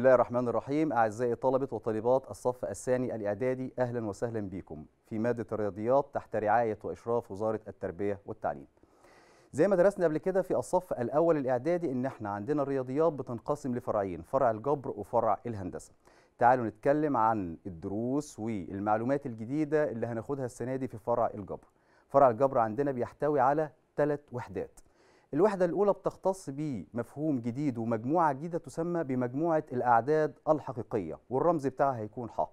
الله الرحمن الرحيم أعزائي طلبة وطالبات الصف الثاني الإعدادي أهلا وسهلا بكم في مادة الرياضيات تحت رعاية وإشراف وزارة التربية والتعليم زي ما درسنا قبل كده في الصف الأول الإعدادي إن إحنا عندنا الرياضيات بتنقسم لفرعين فرع الجبر وفرع الهندسة تعالوا نتكلم عن الدروس والمعلومات الجديدة اللي هناخدها السنة دي في فرع الجبر فرع الجبر عندنا بيحتوي على ثلاث وحدات الوحدة الأولى بتختص بمفهوم جديد ومجموعة جديدة تسمى بمجموعة الأعداد الحقيقية والرمز بتاعها هيكون ح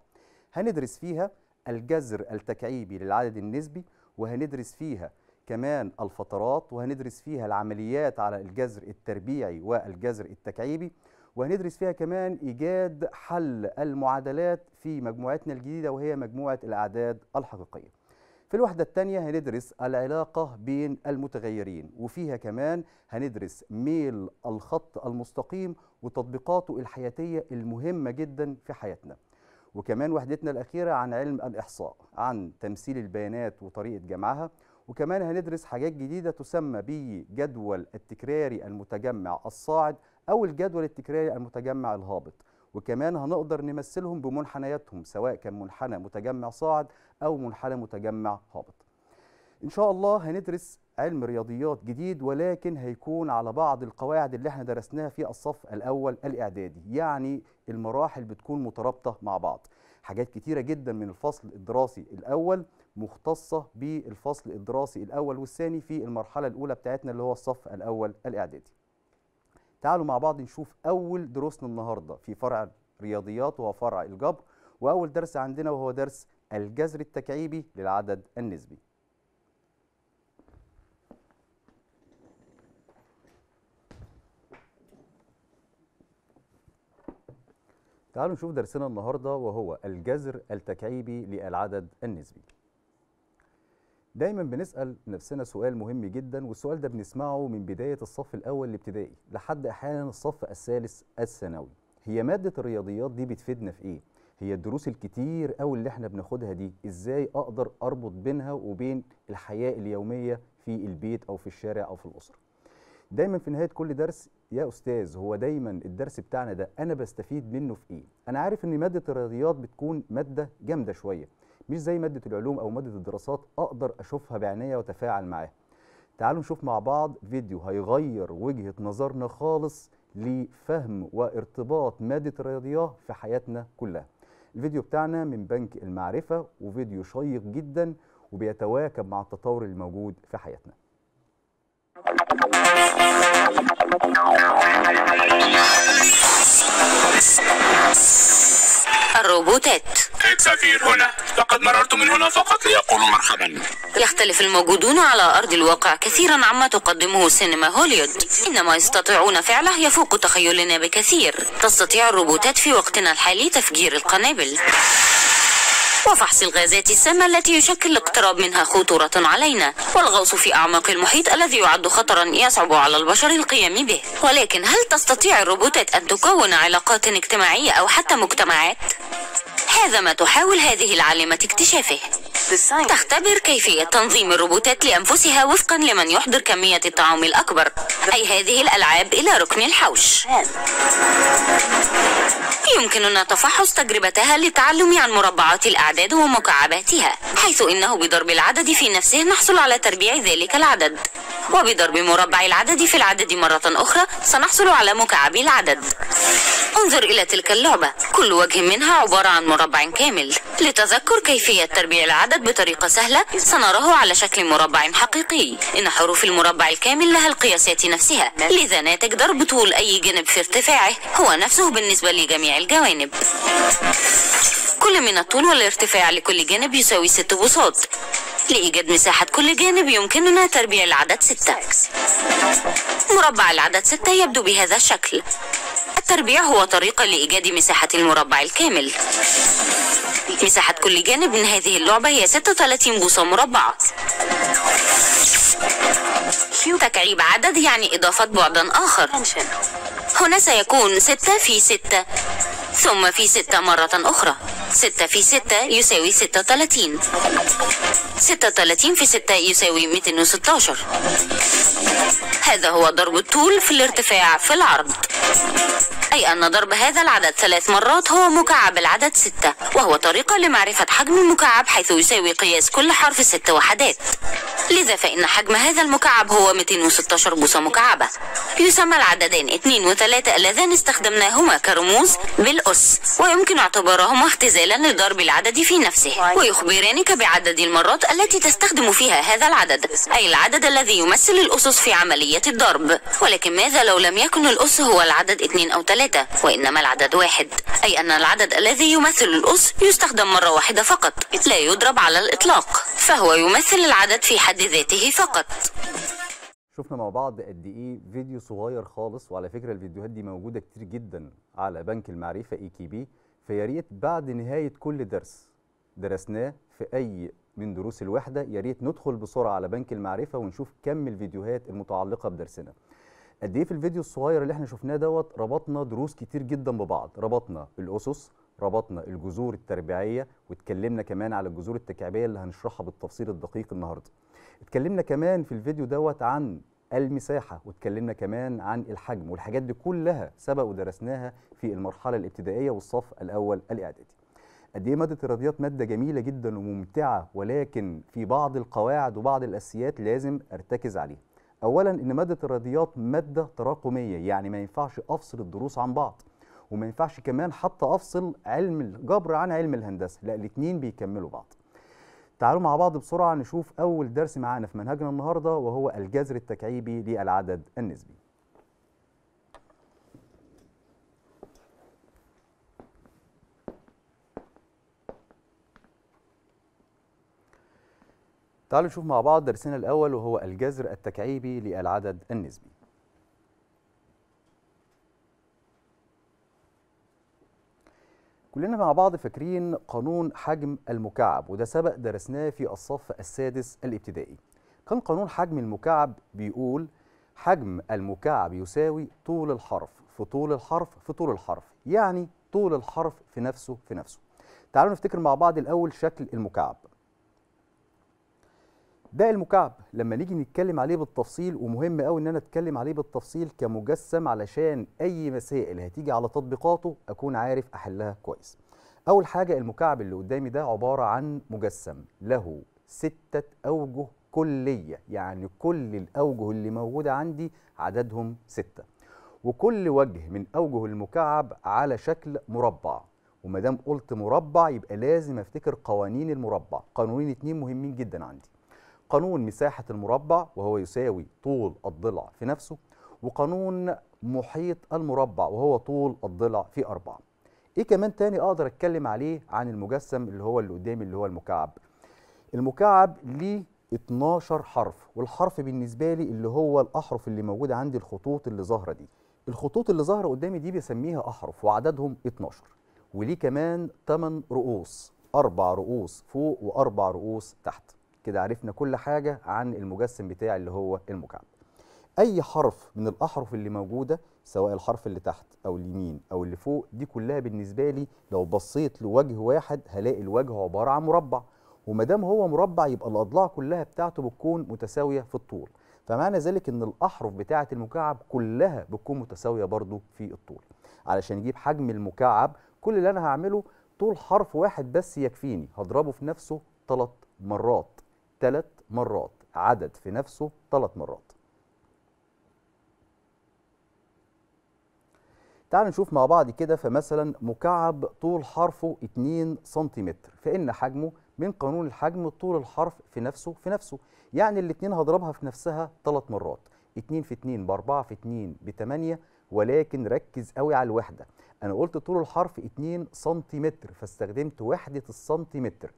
هندرس فيها الجذر التكعيبي للعدد النسبي وهندرس فيها كمان الفترات وهندرس فيها العمليات على الجذر التربيعي والجذر التكعيبي وهندرس فيها كمان إيجاد حل المعادلات في مجموعتنا الجديدة وهي مجموعة الأعداد الحقيقية في الوحدة الثانية هندرس العلاقة بين المتغيرين وفيها كمان هندرس ميل الخط المستقيم وتطبيقاته الحياتية المهمة جدا في حياتنا وكمان وحدتنا الأخيرة عن علم الإحصاء عن تمثيل البيانات وطريقة جمعها وكمان هندرس حاجات جديدة تسمى بجدول التكراري المتجمع الصاعد أو الجدول التكراري المتجمع الهابط وكمان هنقدر نمثلهم بمنحنياتهم سواء كان منحنى متجمع صاعد أو منحنى متجمع هابط إن شاء الله هندرس علم رياضيات جديد ولكن هيكون على بعض القواعد اللي احنا درسناها في الصف الأول الإعدادي يعني المراحل بتكون مترابطة مع بعض حاجات كتيرة جدا من الفصل الدراسي الأول مختصة بالفصل الدراسي الأول والثاني في المرحلة الأولى بتاعتنا اللي هو الصف الأول الإعدادي تعالوا مع بعض نشوف أول دروسنا النهاردة في فرع الرياضيات وهو فرع الجبر وأول درس عندنا وهو درس الجذر التكعيبي للعدد النسبي تعالوا نشوف درسنا النهاردة وهو الجذر التكعيبي للعدد النسبي دايما بنسال نفسنا سؤال مهم جدا والسؤال ده بنسمعه من بدايه الصف الاول الابتدائي لحد احيانا الصف الثالث الثانوي هي ماده الرياضيات دي بتفيدنا في ايه هي الدروس الكتير قوي اللي احنا بناخدها دي ازاي اقدر اربط بينها وبين الحياه اليوميه في البيت او في الشارع او في الاسره دايما في نهايه كل درس يا استاذ هو دايما الدرس بتاعنا ده انا بستفيد منه في ايه انا عارف ان ماده الرياضيات بتكون ماده جامده شويه مش زي ماده العلوم او ماده الدراسات اقدر اشوفها بعينيا واتفاعل معاها تعالوا نشوف مع بعض فيديو هيغير وجهه نظرنا خالص لفهم وارتباط ماده الرياضيات في حياتنا كلها الفيديو بتاعنا من بنك المعرفه وفيديو شيق جدا وبيتواكب مع التطور الموجود في حياتنا الروبوتات صاحب سفير هنا لقد مررت من هنا فقط ليقولوا مرحبا يختلف الموجودون على أرض الواقع كثيرا عما تقدمه سينما هوليود إن ما يستطيعون فعله يفوق تخيلنا بكثير تستطيع الروبوتات في وقتنا الحالي تفجير القنابل وفحص الغازات السامة التي يشكل الاقتراب منها خطورة علينا والغوص في أعماق المحيط الذي يعد خطرا يصعب على البشر القيام به ولكن هل تستطيع الروبوتات أن تكون علاقات اجتماعية أو حتى مجتمعات؟ هذا ما تحاول هذه العالمة اكتشافه تختبر كيفية تنظيم الروبوتات لأنفسها وفقا لمن يحضر كمية الطعام الأكبر أي هذه الألعاب إلى ركن الحوش يمكننا تفحص تجربتها للتعلم عن مربعات الأعداد ومكعباتها حيث إنه بضرب العدد في نفسه نحصل على تربيع ذلك العدد وبضرب مربع العدد في العدد مرة أخرى سنحصل على مكعب العدد انظر إلى تلك اللعبة كل وجه منها عبارة عن مربع مربع كامل لتذكر كيفية تربيع العدد بطريقة سهلة سنراه على شكل مربع حقيقي إن حروف المربع الكامل لها القياسات نفسها لذا ناتج ضرب طول أي جانب في ارتفاعه هو نفسه بالنسبة لجميع الجوانب كل من الطول والارتفاع لكل جانب يساوي 6 بساط لإيجاد مساحة كل جانب يمكننا تربيع العدد 6 مربع العدد 6 يبدو بهذا الشكل التربيع هو طريقة لإيجاد مساحة المربع الكامل مساحة كل جانب من هذه اللعبة هي 36 بوصة مربعة تكعيب عدد يعني إضافة بعدا آخر هنا سيكون 6 في 6 ثم في 6 مرة أخرى 6 في 6 يساوي 36 36 في 6 يساوي 216 هذا هو ضرب الطول في الارتفاع في العرض أي أن ضرب هذا العدد ثلاث مرات هو مكعب العدد 6 وهو طريقة لمعرفة حجم المكعب حيث يساوي قياس كل حرف 6 وحدات لذا فإن حجم هذا المكعب هو 216 بوصة مكعبة يسمى العددين 2 و3 اللذان استخدمناهما كرموز بالأس ويمكن اعتبارهما اختزال زالا الضرب بالعدد في نفسه ويخبرانك بعدد المرات التي تستخدم فيها هذا العدد أي العدد الذي يمثل الأسس في عملية الضرب ولكن ماذا لو لم يكن الأس هو العدد اثنين أو ثلاثة وإنما العدد واحد أي أن العدد الذي يمثل الأس يستخدم مرة واحدة فقط لا يضرب على الإطلاق فهو يمثل العدد في حد ذاته فقط شفنا مع بعض قد ايه فيديو صغير خالص وعلى فكره الفيديوهات دي موجوده كتير جدا على بنك المعرفه اي كي بي فيا ريت بعد نهايه كل درس درسناه في اي من دروس الوحده يا ريت ندخل بسرعه على بنك المعرفه ونشوف كم الفيديوهات المتعلقه بدرسنا قد ايه في الفيديو الصغير اللي احنا شفناه دوت ربطنا دروس كتير جدا ببعض ربطنا الاسس ربطنا الجذور التربيعيه واتكلمنا كمان على الجذور التكعيبيه اللي هنشرحها بالتفصيل الدقيق النهارده اتكلمنا كمان في الفيديو دوت عن المساحه واتكلمنا كمان عن الحجم والحاجات دي كلها سبق ودرسناها في المرحله الابتدائيه والصف الاول الاعدادي قد ايه ماده الرياضيات ماده جميله جدا وممتعه ولكن في بعض القواعد وبعض الاساسيات لازم ارتكز عليها اولا ان ماده الرياضيات ماده تراكميه يعني ما ينفعش افصل الدروس عن بعض وما ينفعش كمان حتى افصل علم الجبر عن علم الهندسه لا الاثنين بيكملوا بعض تعالوا مع بعض بسرعة نشوف أول درس معانا في منهجنا النهاردة وهو الجذر التكعيبي للعدد النسبي تعالوا نشوف مع بعض درسنا الأول وهو الجذر التكعيبي للعدد النسبي كلنا مع بعض فاكرين قانون حجم المكعب وده سبق درسناه في الصف السادس الابتدائي كان قانون حجم المكعب بيقول حجم المكعب يساوي طول الحرف في طول الحرف في طول الحرف يعني طول الحرف في نفسه في نفسه تعالوا نفتكر مع بعض الأول شكل المكعب ده المكعب لما نيجي نتكلم عليه بالتفصيل ومهم قوي ان انا اتكلم عليه بالتفصيل كمجسم علشان اي مسائل هتيجي على تطبيقاته اكون عارف احلها كويس اول حاجه المكعب اللي قدامي ده عباره عن مجسم له سته اوجه كليه يعني كل الاوجه اللي موجوده عندي عددهم سته وكل وجه من اوجه المكعب على شكل مربع ومادام قلت مربع يبقى لازم افتكر قوانين المربع قانونين اتنين مهمين جدا عندي قانون مساحة المربع وهو يساوي طول الضلع في نفسه وقانون محيط المربع وهو طول الضلع في أربعة إيه كمان تاني أقدر أتكلم عليه عن المجسم اللي هو اللي قدامي اللي هو المكعب المكعب ليه 12 حرف والحرف بالنسبة لي اللي هو الأحرف اللي موجودة عندي الخطوط اللي ظاهرة دي الخطوط اللي ظاهرة قدامي دي بسميها أحرف وعددهم 12 وليه كمان 8 رؤوس أربع رؤوس فوق وأربع رؤوس تحت كده عرفنا كل حاجة عن المجسم بتاع اللي هو المكعب أي حرف من الأحرف اللي موجودة سواء الحرف اللي تحت أو اليمين أو اللي فوق دي كلها بالنسبة لي لو بصيت لوجه واحد هلاقي الوجه عبارة عن مربع وما دام هو مربع يبقى الأضلاع كلها بتاعته بتكون متساوية في الطول فمعنى ذلك ان الاحرف بتاعه المكعب كلها بتكون متساويه برضو في الطول علشان يجيب حجم المكعب كل اللي انا هعمله طول حرف واحد بس يكفيني هضربه في نفسه ثلاث مرات ثلاث مرات عدد في نفسه ثلاث مرات تعال نشوف مع بعض كده فمثلا مكعب طول حرفه 2 سنتيمتر فإن حجمه من قانون الحجم طول الحرف في نفسه في نفسه يعني الاثنين هضربها في نفسها ثلاث مرات 2 في 2 ب 4 في 2 ب 8 ولكن ركز قوي على الوحدة أنا قلت طول الحرف 2 سنتيمتر فاستخدمت وحدة السنتيمتر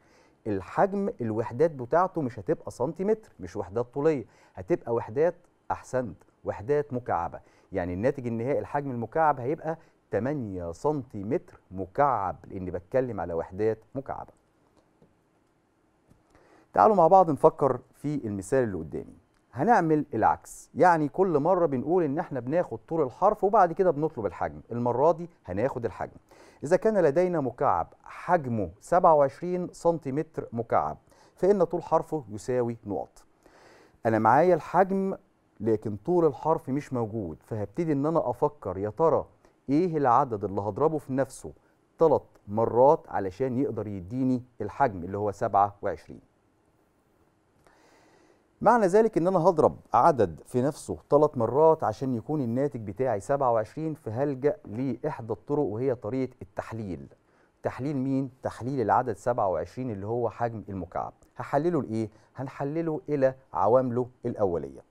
الحجم الوحدات بتاعته مش هتبقى سنتيمتر مش وحدات طوليه هتبقى وحدات احسنت وحدات مكعبه يعني الناتج النهائي الحجم المكعب هيبقى 8 سنتيمتر مكعب لاني بتكلم على وحدات مكعبه تعالوا مع بعض نفكر في المثال اللي قدامي هنعمل العكس يعني كل مرة بنقول ان احنا بناخد طول الحرف وبعد كده بنطلب الحجم المرة دي هناخد الحجم إذا كان لدينا مكعب حجمه 27 سنتيمتر مكعب فإن طول حرفه يساوي نقط أنا معايا الحجم لكن طول الحرف مش موجود فهبتدي إن أنا أفكر يا ترى إيه العدد اللي هضربه في نفسه ثلاث مرات علشان يقدر يديني الحجم اللي هو 27 معنى ذلك ان انا هضرب عدد في نفسه ثلاث مرات عشان يكون الناتج بتاعي 27 فهلجا لاحدى الطرق وهي طريقه التحليل تحليل مين تحليل العدد 27 اللي هو حجم المكعب هحلله لايه هنحلله الى عوامله الاوليه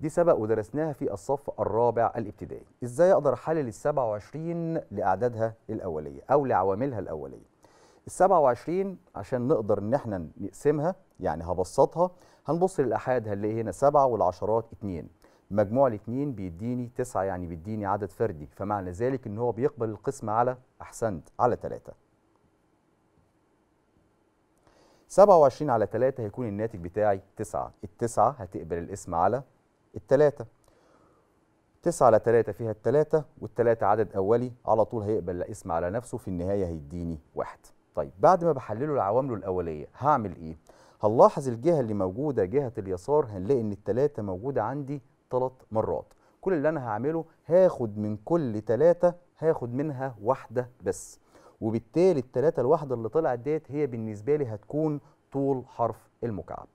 دي سبق ودرسناها في الصف الرابع الابتدائي ازاي اقدر احلل ال 27 لاعدادها الاوليه او لعواملها الاوليه ال 27 عشان نقدر ان احنا نقسمها يعني هبسطها هنبص للاحاد هنلاقي هنا 7 والعشرات 2 مجموع الاثنين بيديني 9 يعني بيديني عدد فردي فمعنى ذلك ان هو بيقبل القسم على احسنت على 3 27 على 3 هيكون الناتج بتاعي 9 التسعة هتقبل القسم على التلاتة 9 على 3 فيها التلاتة والتلاتة عدد أولي على طول هيقبل القسم على نفسه في النهاية هيديني واحد طيب بعد ما بحلله لعوامله الاوليه هعمل ايه هنلاحظ الجهه اللي موجوده جهه اليسار هنلاقي ان التلاتة موجوده عندي تلات مرات كل اللي انا هعمله هاخد من كل تلاتة هاخد منها واحده بس وبالتالي التلاتة الواحده اللي طلعت ديت هي بالنسبه لي هتكون طول حرف المكعب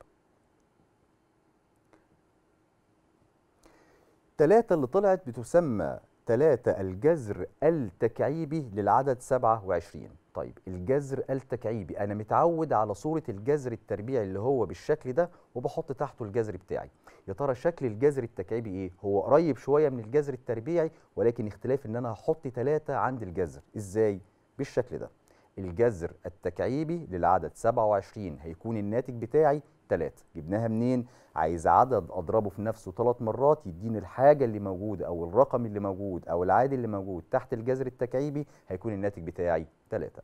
التلاتة اللي طلعت بتسمى ثلاثة الجذر التكعيبي للعدد 27 طيب الجذر التكعيبي أنا متعود على صورة الجذر التربيعي اللي هو بالشكل ده وبحط تحته الجذر بتاعي يا ترى شكل الجذر التكعيبي إيه؟ هو قريب شوية من الجذر التربيعي ولكن اختلاف إن أنا هحط 3 عند الجذر إزاي؟ بالشكل ده الجذر التكعيبي للعدد 27 هيكون الناتج بتاعي 3 جبناها منين عايز عدد اضربه في نفسه 3 مرات يديني الحاجه اللي موجوده او الرقم اللي موجود او العادي اللي موجود تحت الجذر التكعيبي هيكون الناتج بتاعي 3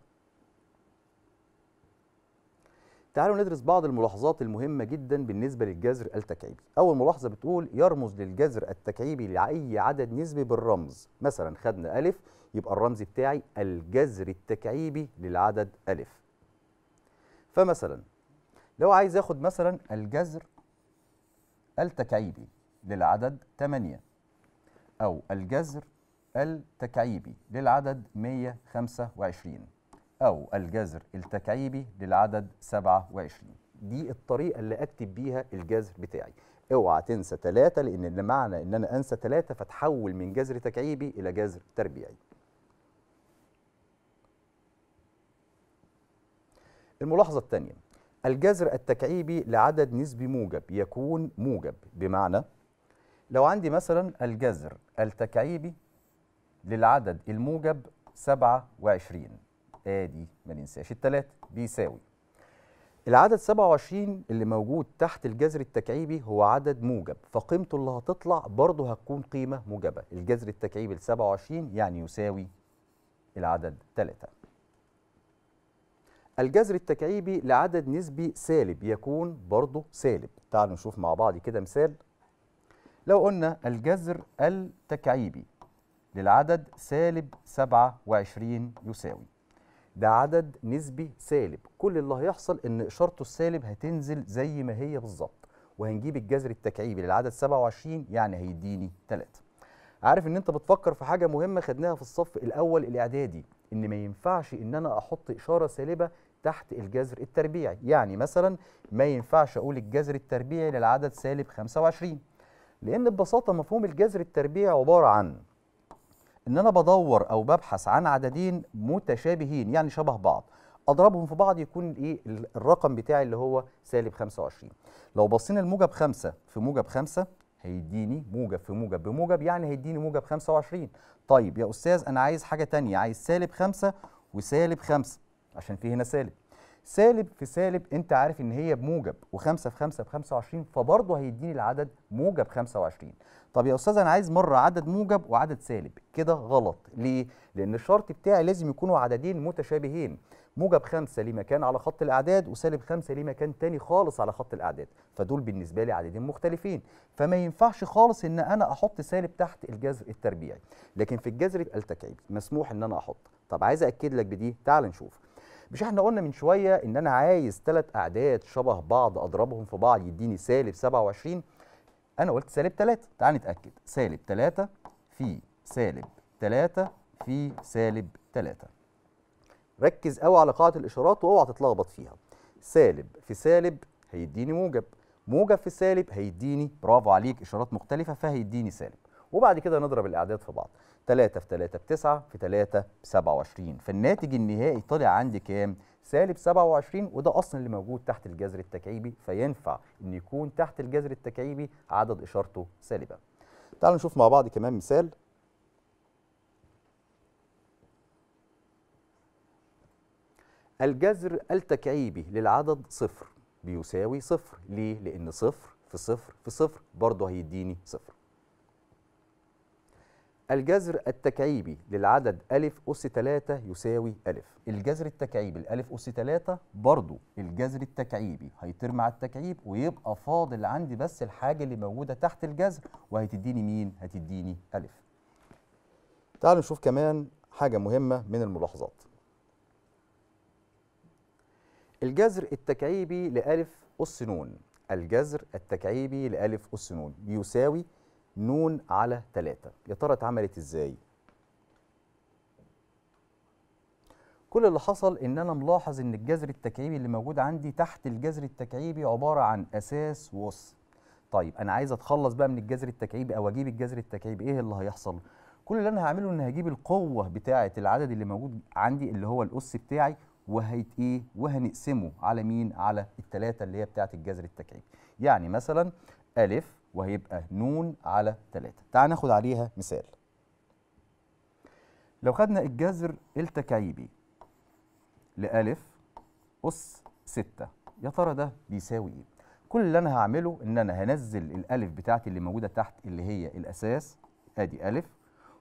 تعالوا ندرس بعض الملاحظات المهمة جدا بالنسبة للجذر التكعيبي أول ملاحظة بتقول يرمز للجذر التكعيبي لأي عدد نسبي بالرمز مثلا خدنا أ يبقى الرمز بتاعي الجذر التكعيبي للعدد أ. فمثلا لو عايز ياخد مثلا الجذر التكعيبي للعدد 8 أو الجذر التكعيبي للعدد 125 أو الجذر التكعيبي للعدد 27 دي الطريقة اللي أكتب بيها الجذر بتاعي اوعى تنسى 3 لأن اللي معنى إن أنا أنسى 3 فتحول من جذر تكعيبي إلى جذر تربيعي الملاحظة الثانية الجذر التكعيبي لعدد نسبي موجب يكون موجب بمعنى لو عندي مثلا الجذر التكعيبي للعدد الموجب 27 ادي ما ننساش الثلاثة بيساوي العدد 27 اللي موجود تحت الجذر التكعيبي هو عدد موجب فقيمته اللي هتطلع برضه هتكون قيمة موجبة الجذر التكعيبي ل 27 يعني يساوي العدد 3 الجذر التكعيبي لعدد نسبي سالب يكون برضه سالب تعالوا نشوف مع بعض كده مثال لو قلنا الجذر التكعيبي للعدد سالب 27 يساوي ده عدد نسبي سالب كل اللي هيحصل ان اشارته السالب هتنزل زي ما هي بالظبط وهنجيب الجذر التكعيبي للعدد 27 يعني هيديني 3 عارف ان انت بتفكر في حاجه مهمه خدناها في الصف الاول الاعدادي ان ما ينفعش ان انا احط اشاره سالبه تحت الجذر التربيعي يعني مثلا ما ينفعش أقول الجذر التربيعي للعدد سالب 25 لأن ببساطة مفهوم الجذر التربيعي عبارة عن إن أنا بدور أو ببحث عن عددين متشابهين يعني شبه بعض اضربهم في بعض يكون ايه الرقم بتاعي اللي هو سالب 25 لو بصينا الموجب 5 في موجب 5 هيديني موجب في موجب بموجب يعني هيديني موجب 25 طيب يا استاذ انا عايز حاجه تانية عايز سالب 5 وسالب 5 عشان في هنا سالب سالب في سالب انت عارف ان هي بموجب و5 في 5 ب 25 فبرضه هيديني العدد موجب 25 طب يا استاذ انا عايز مره عدد موجب وعدد سالب كده غلط ليه لان الشرط بتاعي لازم يكونوا عددين متشابهين موجب 5 ليه مكان على خط الاعداد وسالب 5 ليه مكان تاني خالص على خط الاعداد فدول بالنسبه لي عددين مختلفين فما ينفعش خالص ان انا احط سالب تحت الجذر التربيعي لكن في الجذر التكعيبي مسموح ان انا احط طب عايز اكد لك بدي تعال نشوف مش احنا قلنا من شويه ان انا عايز ثلاث اعداد شبه بعض اضربهم في بعض يديني سالب 27 انا قلت سالب 3 تعال نتاكد سالب 3 في سالب 3 في سالب 3 ركز قوي على قاعده الاشارات واوعى تتلخبط فيها سالب في سالب هيديني موجب موجب في سالب هيديني برافو عليك اشارات مختلفه فهيديني سالب وبعد كده نضرب الاعداد في بعض 3 في 3 9 في 3 ب 27 فالناتج النهائي طلع عندي كام؟ سالب 27 وده اصلا اللي موجود تحت الجذر التكعيبي فينفع ان يكون تحت الجذر التكعيبي عدد اشارته سالبه. تعالوا نشوف مع بعض كمان مثال الجذر التكعيبي للعدد صفر بيساوي صفر ليه؟ لأن صفر في صفر في صفر برضه هيديني صفر الجذر التكعيبي للعدد ألف أس 3 يساوي ألف الجذر التكعيبي لأ أس 3 برضو الجذر التكعيبي هيترمى على التكعيب ويبقى فاضل عندي بس الحاجة اللي موجودة تحت الجذر وهتديني مين؟ هتديني ألف تعالوا نشوف كمان حاجة مهمة من الملاحظات الجذر التكعيبي لألف أس نون الجذر التكعيبي لألف أس نون يساوي نون على 3 يا ترى اتعملت ازاي كل اللي حصل ان انا ملاحظ ان الجذر التكعيبي اللي موجود عندي تحت الجذر التكعيبي عباره عن اساس وص طيب انا عايز اتخلص بقى من الجذر التكعيبي او اجيب الجذر التكعيبي ايه اللي هيحصل كل اللي انا هعمله ان هجيب القوه بتاعه العدد اللي موجود عندي اللي هو الاس بتاعي وهيت ايه وهنقسمه على مين على الثلاثه اللي هي بتاعه الجذر التكعيبي يعني مثلا ا وهيبقى ن على 3 تعال ناخد عليها مثال لو خدنا الجذر التكعيبي لألف أس 6 يا ترى ده بيساوي إيه؟ كل اللي أنا هعمله إن أنا هنزل الألف بتاعتي اللي موجودة تحت اللي هي الأساس أدي ألف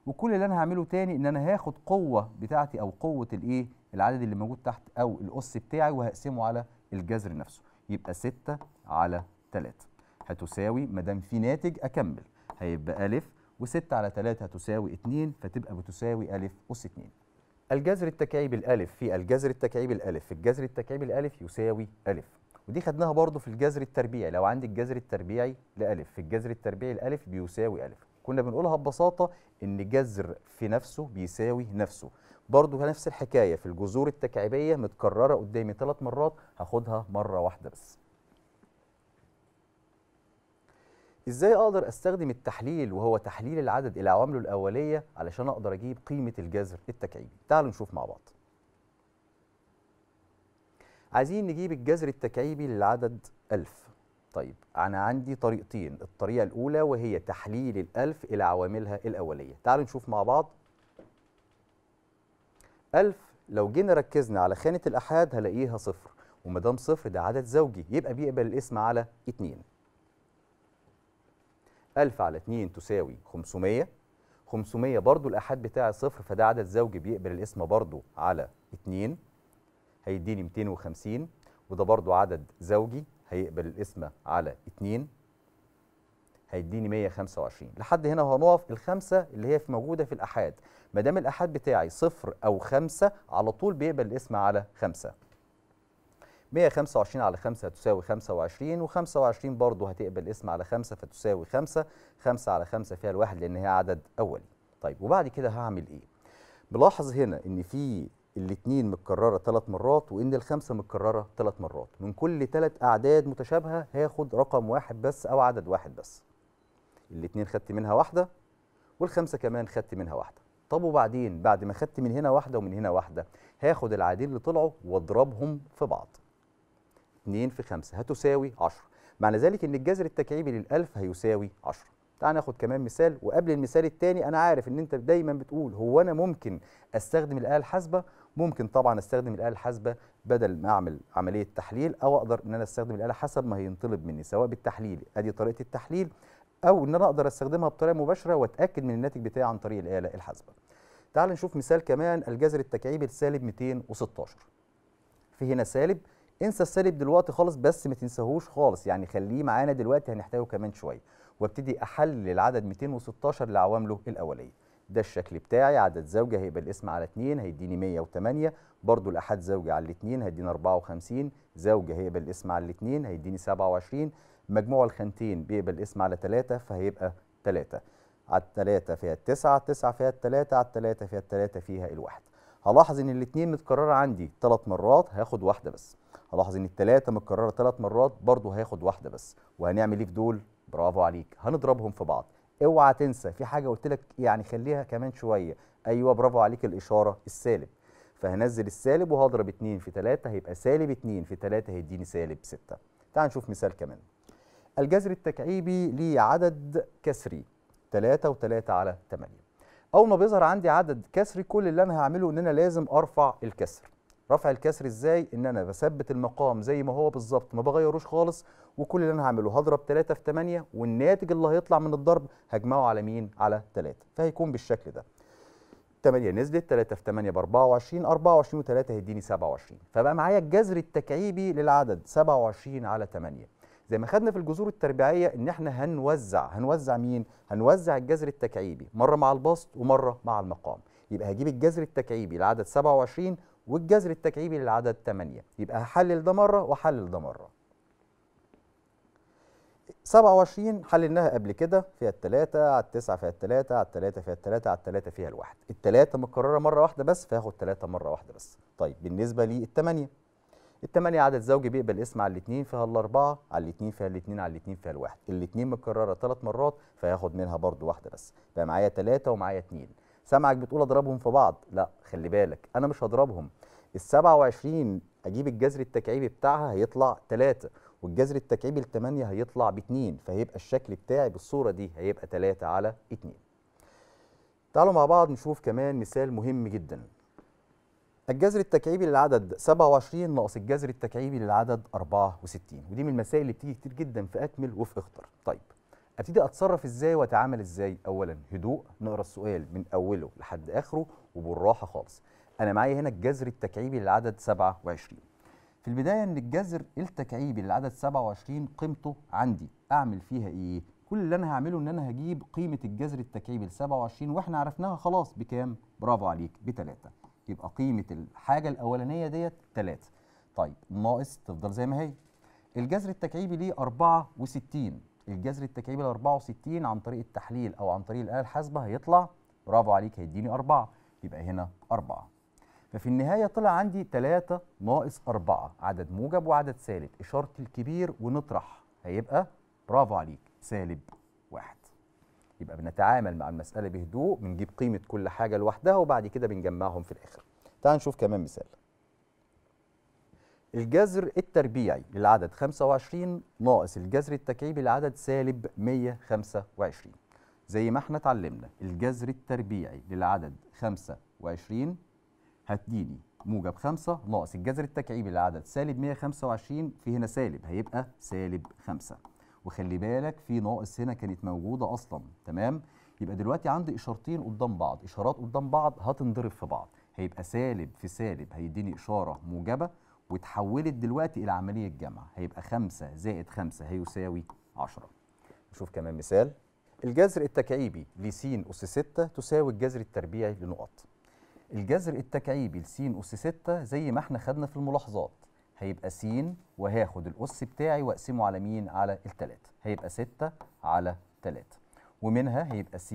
وكل اللي أنا هعمله تاني إن أنا هاخد قوة بتاعتي أو قوة الإيه؟ العدد اللي موجود تحت أو الأس بتاعي وهقسمه على الجذر نفسه يبقى 6 على 3 هتساوي ما دام في ناتج اكمل هيبقى الف و6 على 3 هتساوي 2 فتبقى بتساوي الف اس 2 الجذر التكعيب الالف في الجذر التكعيب الالف في الجذر التكعيب الالف يساوي الف ودي خدناها برضو في الجذر التربيعي لو عندي الجذر التربيعي لالف في الجذر التربيعي الالف بيساوي الف كنا بنقولها ببساطه ان جذر في نفسه بيساوي نفسه برضو نفس الحكايه في الجذور التكعيبيه متكرره قدامي ثلاث مرات هاخدها مره واحده بس ازاي اقدر استخدم التحليل وهو تحليل العدد الى عوامله الاوليه علشان اقدر اجيب قيمه الجذر التكعيبي تعالوا نشوف مع بعض عايزين نجيب الجذر التكعيبي للعدد 1000 طيب انا عندي طريقتين الطريقه الاولى وهي تحليل ال1000 الى عواملها الاوليه تعالوا نشوف مع بعض 1000 لو جينا ركزنا على خانه الاحاد هلاقيها صفر وما دام صفر ده عدد زوجي يبقى بيقبل الاسم على 2 1000 على 2 تساوي 500 500 برضو الأحاد بتاعي صفر فده عدد زوجي بيقبل القسمة برضو على 2 هيديني 250 وده برضو عدد زوجي هيقبل القسمة على 2 هيديني 125 لحد هنا هنقف الخمسة اللي هي في موجودة في الأحاد ما دام الأحاد بتاعي صفر أو خمسة على طول بيقبل القسمة على خمسة 125 على 5 هتساوي 25 و25 برضه هتقبل اسم على 5 فتساوي 5 5 على 5 فيها الواحد لان هي عدد اولي طيب وبعد كده هعمل ايه بلاحظ هنا ان في الاثنين متكرره ثلاث مرات وان الخمسه متكرره ثلاث مرات من كل ثلاث اعداد متشابهه هاخد رقم واحد بس او عدد واحد بس الاثنين خدت منها واحده والخمسه كمان خدت منها واحده طب وبعدين بعد ما خدت من هنا واحده ومن هنا واحده هاخد العادين اللي طلعوا واضربهم في بعض 2 في 5 هتساوي 10 معنى ذلك ان الجذر التكعيبي للألف هيساوي 10 تعال ناخد كمان مثال وقبل المثال الثاني انا عارف ان انت دايما بتقول هو انا ممكن استخدم الاله الحاسبه ممكن طبعا استخدم الاله الحاسبه بدل ما اعمل عمليه تحليل او اقدر ان انا استخدم الاله حسب ما هينطلب مني سواء بالتحليل ادي طريقه التحليل او ان انا اقدر استخدمها بطريقه مباشره واتاكد من الناتج بتاعي عن طريق الاله الحاسبه تعال نشوف مثال كمان الجذر التكعيبي لسالب 216 في هنا سالب انسى السالب دلوقتي خالص بس ما تنساهوش خالص يعني خليه معانا دلوقتي هنحتاجه كمان شويه وابتدي احلل العدد 216 لعوامله الاوليه ده الشكل بتاعي عدد زوجة هيبقى الاسم على 2 هيديني 108 برضو الأحد زوجة على 2 هيديني 54 زوجة هيبقى الاسم على 2 هيديني 27 مجموع الخانتين بيبقى الاسم على 3 فهيبقى 3 على 3 فيها 9 9 فيها 3 على 3 فيها 3 فيها الواحد هلاحظ ان الاثنين متكرره عندي ثلاث مرات هاخد واحده بس هلاحظ ان الثلاثه متكرره ثلاث مرات برضو هاخد واحده بس وهنعمل ايه في دول برافو عليك هنضربهم في بعض اوعى تنسى في حاجه قلت لك يعني خليها كمان شويه ايوه برافو عليك الاشاره السالب فهنزل السالب وهضرب 2 في 3 هيبقى سالب 2 في 3 هيديني سالب 6 تعال نشوف مثال كمان الجذر التكعيبي ليه عدد كسري 3 و3 على 8 اول ما بيظهر عندي عدد كسري كل اللي انا هعمله ان انا لازم ارفع الكسر رفع الكسر ازاي ان انا بثبت المقام زي ما هو بالظبط ما بغيروش خالص وكل اللي انا هعمله هضرب 3 في 8 والناتج اللي هيطلع من الضرب هجمعه على مين على 3 فهيكون بالشكل ده 8 نزلت 3 في 8 ب 24 24 و3 هيديني 27 فبقى معايا الجذر التكعيبي للعدد 27 على 8 زي ما خدنا في الجذور التربيعيه ان احنا هنوزع هنوزع مين هنوزع الجذر التكعيبي مره مع البسط ومره مع المقام يبقى هجيب الجذر التكعيبي لعدد 27 والجذر التكعيبي للعدد 8 يبقى هحلل ده مره واحلل ده مره 27 حللناها قبل كده فيها التلاتة على التسعة فيها التلاتة على التلاتة فيها التلاتة على التلاتة فيها الواحد التلاتة متكررة مرة واحدة بس فهاخد تلاتة مرة واحدة بس طيب بالنسبة للتمانية الثمانية عدد زوجي بيقبل اسم على الاثنين فيها الأربعة على الاثنين فيها الاثنين على الاثنين فيها الواحد الاثنين متكررة ثلاث مرات فياخد منها برضو واحدة بس بقى معايا ثلاثة ومعايا اثنين سامعك بتقول أضربهم في بعض لا خلي بالك أنا مش هضربهم ال 27 أجيب الجذر التكعيبي بتاعها هيطلع ثلاثة والجذر التكعيبي الثمانية هيطلع باثنين فهيبقى الشكل بتاعي بالصورة دي هيبقى ثلاثة على اثنين تعالوا مع بعض نشوف كمان مثال مهم جداً الجذر التكعيبي للعدد 27 ناقص الجذر التكعيبي للعدد 64 ودي من المسائل اللي بتيجي كتير جدا في اكمل وفي اختر طيب ابتدي اتصرف ازاي واتعامل ازاي اولا هدوء نقرا السؤال من اوله لحد اخره وبالراحه خالص انا معايا هنا الجذر التكعيبي للعدد 27 في البدايه ان الجذر التكعيبي للعدد 27 قيمته عندي اعمل فيها ايه كل اللي انا هعمله ان انا هجيب قيمه الجذر التكعيبي ل 27 واحنا عرفناها خلاص بكام برافو عليك ب 3 يبقى قيمه الحاجه الاولانيه ديت 3 طيب ناقص تفضل زي ما هي الجذر التكعيبي ليه 64 الجذر التكعيبي ل 64 عن طريق التحليل او عن طريق الاله الحاسبه هيطلع برافو عليك هيديني 4 يبقى هنا 4 ففي النهايه طلع عندي 3 ناقص 4 عدد موجب وعدد سالب اشاره الكبير ونطرح هيبقى برافو عليك سالب يبقى بنتعامل مع المساله بهدوء بنجيب قيمه كل حاجه لوحدها وبعد كده بنجمعهم في الاخر تعال نشوف كمان مثال الجذر التربيعي للعدد 25 ناقص الجذر التكعيبي للعدد سالب 125 زي ما احنا اتعلمنا الجذر التربيعي للعدد 25 هتديني موجب 5 ناقص الجذر التكعيبي للعدد سالب 125 في هنا سالب هيبقى سالب 5 وخلي بالك في ناقص هنا كانت موجوده اصلا تمام يبقى دلوقتي عندي اشارتين قدام بعض اشارات قدام بعض هتنضرب في بعض هيبقى سالب في سالب هيديني اشاره موجبه وتحولت دلوقتي الى عمليه جمع هيبقى 5 زائد 5 هيساوي 10 نشوف كمان مثال الجذر التكعيبي لسين أس 6 تساوي الجذر التربيعي لنقط الجذر التكعيبي لسين أس 6 زي ما احنا خدنا في الملاحظات هيبقى س وهاخد الأس بتاعي وأقسمه على مين؟ على التلاتة هيبقى 6 على تلاتة ومنها هيبقى س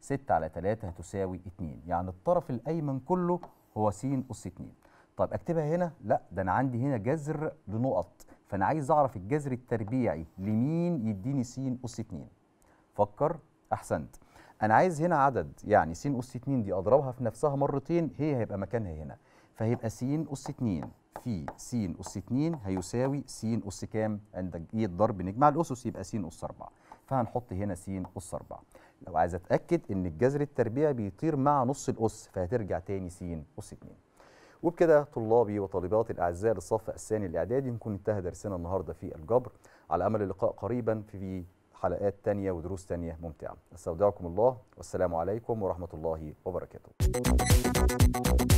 ستة على تلاتة هتساوي 2 يعني الطرف الأيمن كله هو س أس 2 طب أكتبها هنا؟ لا ده أنا عندي هنا جذر لنقط فأنا عايز أعرف الجذر التربيعي لمين يديني س أس 2 فكر أحسنت أنا عايز هنا عدد يعني س أس 2 دي أضربها في نفسها مرتين هي هيبقى مكانها هنا فهيبقى س أس 2 في س أس 2 هيساوي س أس كام؟ عند إيه ضرب نجمع الأسس يبقى س أس 4 فهنحط هنا س أس 4 لو عايز أتأكد إن الجذر التربيعي بيطير مع نص الأس فهترجع تاني س أس 2 وبكده طلابي وطالباتي الأعزاء للصف الثاني الإعدادي نكون انتهى درسنا النهاردة في الجبر على أمل اللقاء قريبا في حلقات تانية ودروس تانية ممتعة استودعكم الله والسلام عليكم ورحمة الله وبركاته